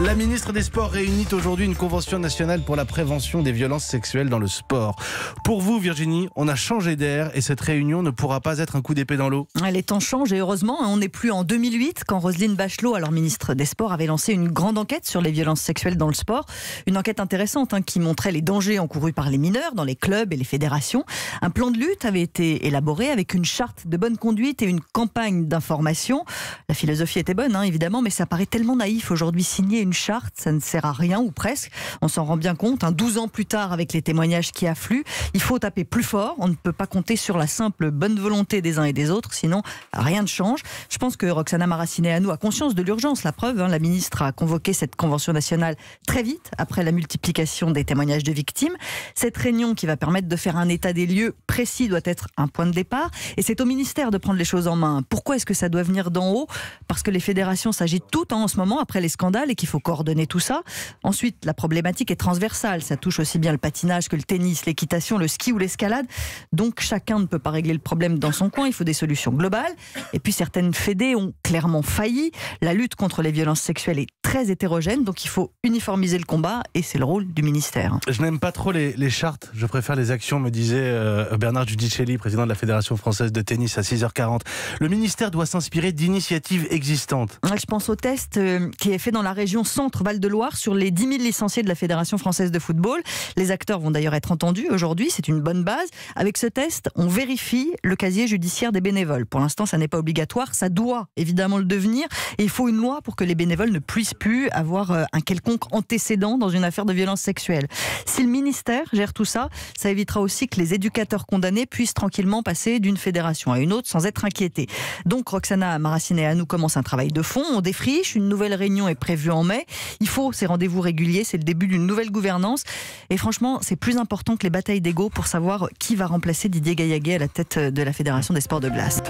La ministre des Sports réunit aujourd'hui une convention nationale pour la prévention des violences sexuelles dans le sport. Pour vous, Virginie, on a changé d'air et cette réunion ne pourra pas être un coup d'épée dans l'eau. Les temps changent et heureusement, hein, on n'est plus en 2008 quand Roselyne Bachelot, alors ministre des Sports, avait lancé une grande enquête sur les violences sexuelles dans le sport. Une enquête intéressante hein, qui montrait les dangers encourus par les mineurs dans les clubs et les fédérations. Un plan de lutte avait été élaboré avec une charte de bonne conduite et une campagne d'information. La philosophie était bonne, hein, évidemment, mais ça paraît tellement naïf aujourd'hui signer une charte, ça ne sert à rien ou presque. On s'en rend bien compte. Hein. 12 ans plus tard, avec les témoignages qui affluent, il faut taper plus fort. On ne peut pas compter sur la simple bonne volonté des uns et des autres, sinon rien ne change. Je pense que Roxana Maraciné à nous a conscience de l'urgence. La preuve, hein. la ministre a convoqué cette convention nationale très vite après la multiplication des témoignages de victimes. Cette réunion qui va permettre de faire un état des lieux précis doit être un point de départ. Et c'est au ministère de prendre les choses en main. Pourquoi est-ce que ça doit venir d'en haut Parce que les fédérations s'agitent toutes hein, en ce moment après les scandales et qu'il faut coordonner tout ça. Ensuite, la problématique est transversale. Ça touche aussi bien le patinage que le tennis, l'équitation, le ski ou l'escalade. Donc chacun ne peut pas régler le problème dans son coin. Il faut des solutions globales. Et puis certaines fédés ont clairement failli. La lutte contre les violences sexuelles est très hétérogène, donc il faut uniformiser le combat et c'est le rôle du ministère. Je n'aime pas trop les, chartes, je préfère les actions, me disait euh, Bernard Giudicelli, président de la Fédération française de tennis à 6h40. Le ministère doit s'inspirer d'initiatives existantes. je pense au test euh, qui est fait dans la région Centre Val-de-Loire sur les 10 000 licenciés de la Fédération française de football. Les acteurs vont d'ailleurs être entendus aujourd'hui, c'est une bonne base. Avec ce test, on vérifie le casier judiciaire des bénévoles. Pour l'instant, ça n'est pas obligatoire, ça doit évidemment le devenir. Et il faut une loi pour que les bénévoles ne puissent plus avoir euh, un quelconque antécédent dans une affaire de violence sexuelle. Si le ministère gère tout ça, ça évitera aussi que les éducateurs condamnés puissent tranquillement passer d'une fédération à une autre sans être inquiétés. Donc Roxana Maraciné à nous commence un travail de fond, on défriche, une nouvelle réunion est prévue en mai. Il faut ces rendez-vous réguliers, c'est le début d'une nouvelle gouvernance. Et franchement, c'est plus important que les batailles d'ego pour savoir qui va remplacer Didier Gaillaguet à la tête de la Fédération des sports de glace.